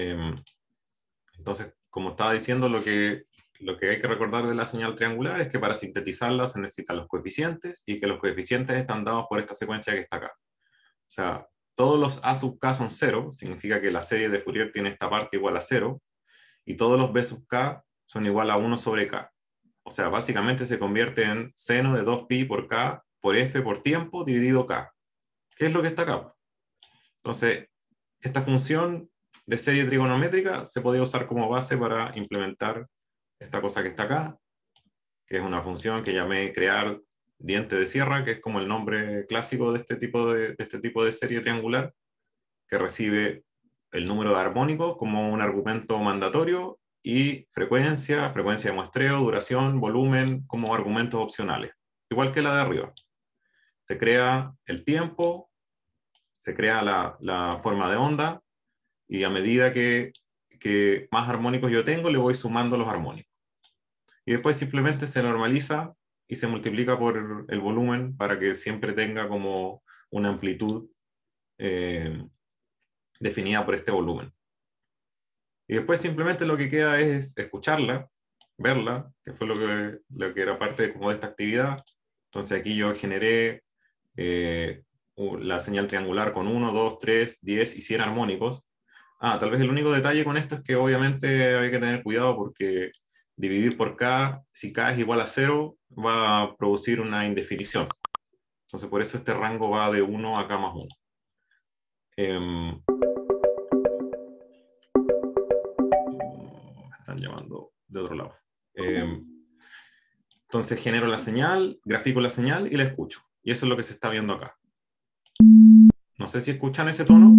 Em, entonces, como estaba diciendo, lo que, lo que hay que recordar de la señal triangular es que para sintetizarla se necesitan los coeficientes y que los coeficientes están dados por esta secuencia que está acá. O sea, todos los A sub K son cero, significa que la serie de Fourier tiene esta parte igual a cero y todos los B sub K son igual a 1 sobre K. O sea, básicamente se convierte en seno de 2pi por K por F por tiempo dividido K. ¿Qué es lo que está acá? Entonces, esta función de serie trigonométrica se podía usar como base para implementar esta cosa que está acá, que es una función que llamé crear diente de sierra, que es como el nombre clásico de este tipo de, este tipo de serie triangular, que recibe el número de armónicos como un argumento mandatorio y frecuencia, frecuencia de muestreo, duración, volumen como argumentos opcionales, igual que la de arriba. Se crea el tiempo, se crea la forma de onda, y a medida que, más armónicos yo tengo, le voy sumando los armónicos. Y después simplemente se normaliza y se multiplica por el volumen para que siempre tenga como una amplitud eh, definida por este volumen. Y después simplemente lo que queda es escucharla, verla, que fue lo que, lo que era parte de, como esta actividad. Entonces aquí yo generé eh, la señal triangular con 1, 2, 3, 10 y 100 armónicos. Ah, tal vez el único detalle con esto es que obviamente hay que tener cuidado porque dividir por K, si K es igual a 0, va a producir una indefinición. Entonces por eso este rango va de 1 a K más 1. Em, están llamando de otro lado. Em, entonces genero la señal, grafico la señal y la escucho. Y eso es lo que se está viendo acá. No sé si escuchan ese tono.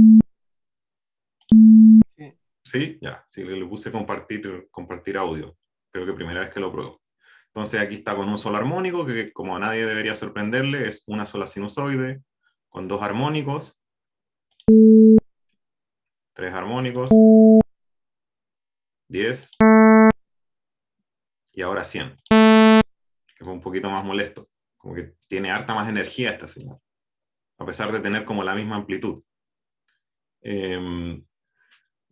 ¿Sí? Ya, sí, le puse compartir, compartir audio. Creo que primera vez que lo pruebo. Entonces aquí está con un solo armónico, que como a nadie debería sorprenderle, es una sola sinusoide, con dos armónicos, tres armónicos, Diez. y ahora cien. que fue un poquito más molesto, como que tiene harta más energía esta señal, a pesar de tener como la misma amplitud. Eh,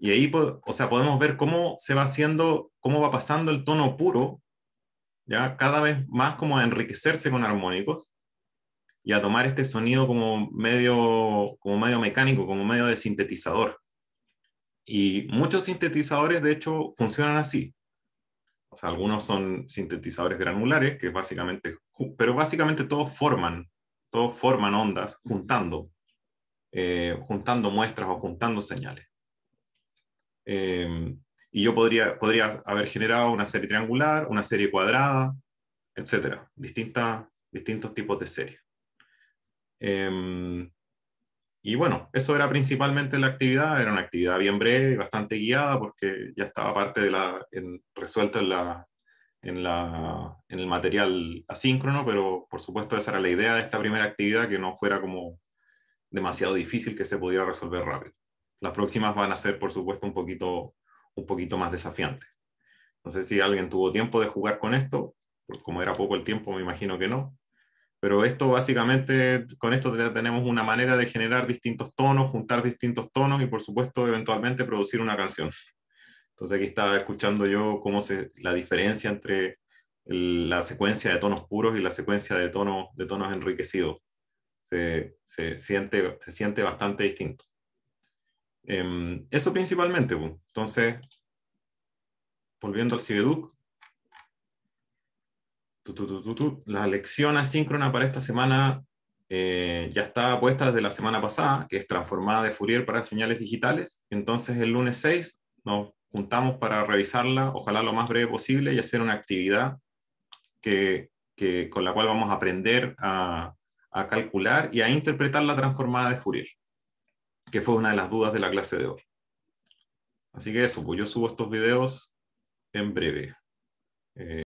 y ahí, o sea, podemos ver cómo se va haciendo, cómo va pasando el tono puro, ya cada vez más como a enriquecerse con armónicos y a tomar este sonido como medio, como medio mecánico, como medio de sintetizador. Y muchos sintetizadores, de hecho, funcionan así. O algunos son sintetizadores granulares, que básicamente, pero básicamente todos forman, todos forman ondas juntando, eh, juntando muestras o juntando señales. Em, y yo podría, podría haber generado una serie triangular, una serie cuadrada, etc. distintos tipos de series. Em, y bueno, eso era principalmente la actividad, era una actividad bien breve, y bastante guiada, porque ya estaba parte de la, resuelto en, la, en, en el material asíncrono, pero por supuesto esa era la idea de esta primera actividad, que no fuera como demasiado difícil que se pudiera resolver rápido. Las próximas van a ser, por supuesto, un poquito, un poquito más desafiantes. No sé si alguien tuvo tiempo de jugar con esto, como era poco el tiempo, me imagino que no. Pero esto básicamente, con esto tenemos una manera de generar distintos tonos, juntar distintos tonos y por supuesto eventualmente producir una canción. Entonces aquí estaba escuchando yo cómo se, la diferencia entre la secuencia de tonos puros y la secuencia de tonos, de tonos enriquecidos. Se, se, siente, se siente bastante distinto. Em, eso principalmente. Entonces, volviendo al Cibeduc, la lección asíncrona para esta semana eh, ya está puesta desde la semana pasada, que es transformada de Fourier para señales digitales. Entonces, el lunes 6 nos juntamos para revisarla, ojalá lo más breve posible, y hacer una actividad que, con la cual vamos a aprender a calcular y a interpretar la transformada de Fourier que fue una de las dudas de la clase de hoy. Así que eso, pues yo subo estos videos en breve. Eh,